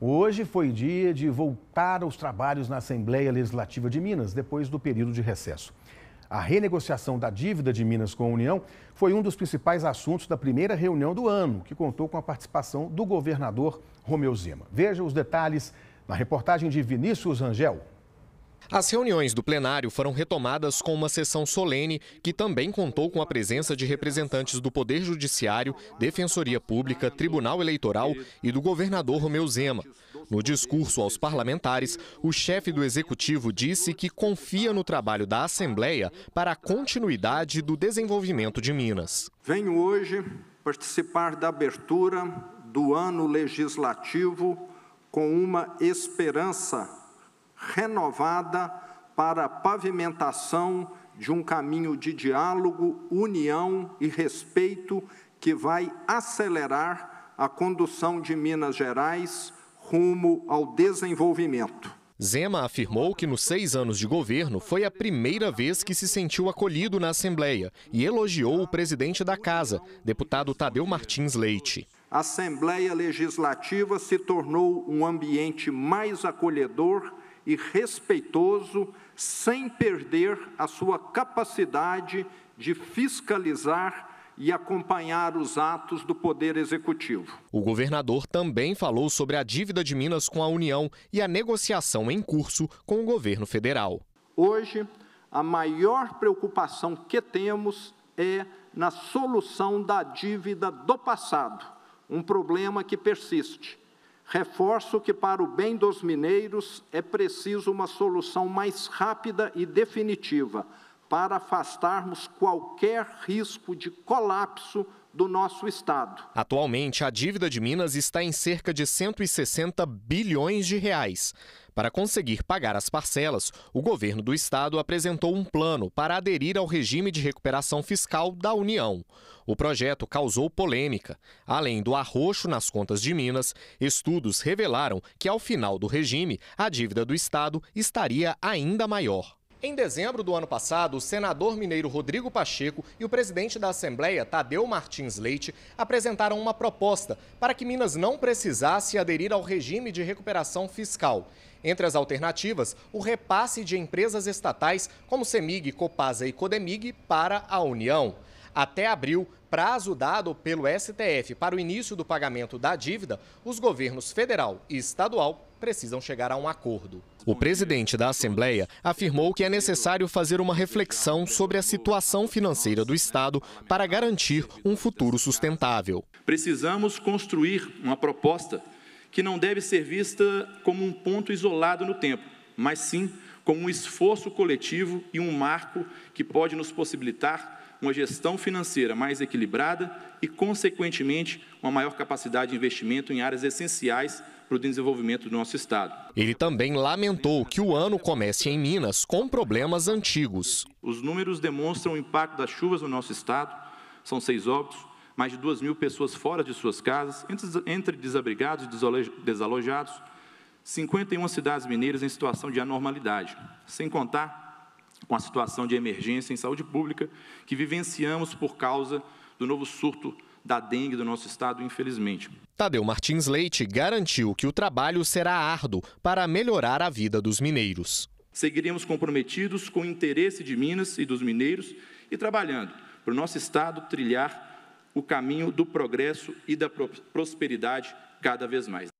Hoje foi dia de voltar aos trabalhos na Assembleia Legislativa de Minas, depois do período de recesso. A renegociação da dívida de Minas com a União foi um dos principais assuntos da primeira reunião do ano, que contou com a participação do governador Romeu Zema. Veja os detalhes na reportagem de Vinícius Rangel. As reuniões do plenário foram retomadas com uma sessão solene que também contou com a presença de representantes do Poder Judiciário, Defensoria Pública, Tribunal Eleitoral e do governador Romeu Zema. No discurso aos parlamentares, o chefe do executivo disse que confia no trabalho da Assembleia para a continuidade do desenvolvimento de Minas. Venho hoje participar da abertura do ano legislativo com uma esperança renovada para a pavimentação de um caminho de diálogo, união e respeito que vai acelerar a condução de Minas Gerais rumo ao desenvolvimento. Zema afirmou que nos seis anos de governo foi a primeira vez que se sentiu acolhido na Assembleia e elogiou o presidente da Casa, deputado Tadeu Martins Leite. A Assembleia Legislativa se tornou um ambiente mais acolhedor e respeitoso, sem perder a sua capacidade de fiscalizar e acompanhar os atos do Poder Executivo. O governador também falou sobre a dívida de Minas com a União e a negociação em curso com o governo federal. Hoje, a maior preocupação que temos é na solução da dívida do passado, um problema que persiste Reforço que, para o bem dos mineiros, é preciso uma solução mais rápida e definitiva para afastarmos qualquer risco de colapso do nosso Estado. Atualmente, a dívida de Minas está em cerca de 160 bilhões de reais. Para conseguir pagar as parcelas, o governo do estado apresentou um plano para aderir ao regime de recuperação fiscal da União. O projeto causou polêmica. Além do arroxo nas contas de Minas, estudos revelaram que, ao final do regime, a dívida do estado estaria ainda maior. Em dezembro do ano passado, o senador mineiro Rodrigo Pacheco e o presidente da Assembleia, Tadeu Martins Leite, apresentaram uma proposta para que Minas não precisasse aderir ao regime de recuperação fiscal. Entre as alternativas, o repasse de empresas estatais como Semig, Copasa e Codemig para a União. Até abril, prazo dado pelo STF para o início do pagamento da dívida, os governos federal e estadual precisam chegar a um acordo. O presidente da Assembleia afirmou que é necessário fazer uma reflexão sobre a situação financeira do Estado para garantir um futuro sustentável. Precisamos construir uma proposta que não deve ser vista como um ponto isolado no tempo, mas sim como um esforço coletivo e um marco que pode nos possibilitar uma gestão financeira mais equilibrada e, consequentemente, uma maior capacidade de investimento em áreas essenciais para o desenvolvimento do nosso Estado. Ele também lamentou que o ano comece em Minas com problemas antigos. Os números demonstram o impacto das chuvas no nosso Estado, são seis óbitos, mais de duas mil pessoas fora de suas casas, entre desabrigados e desalojados, 51 cidades mineiras em situação de anormalidade, sem contar com a situação de emergência em saúde pública que vivenciamos por causa do novo surto da dengue do nosso estado, infelizmente. Tadeu Martins Leite garantiu que o trabalho será árduo para melhorar a vida dos mineiros. Seguiremos comprometidos com o interesse de Minas e dos mineiros e trabalhando para o nosso estado trilhar o caminho do progresso e da prosperidade cada vez mais.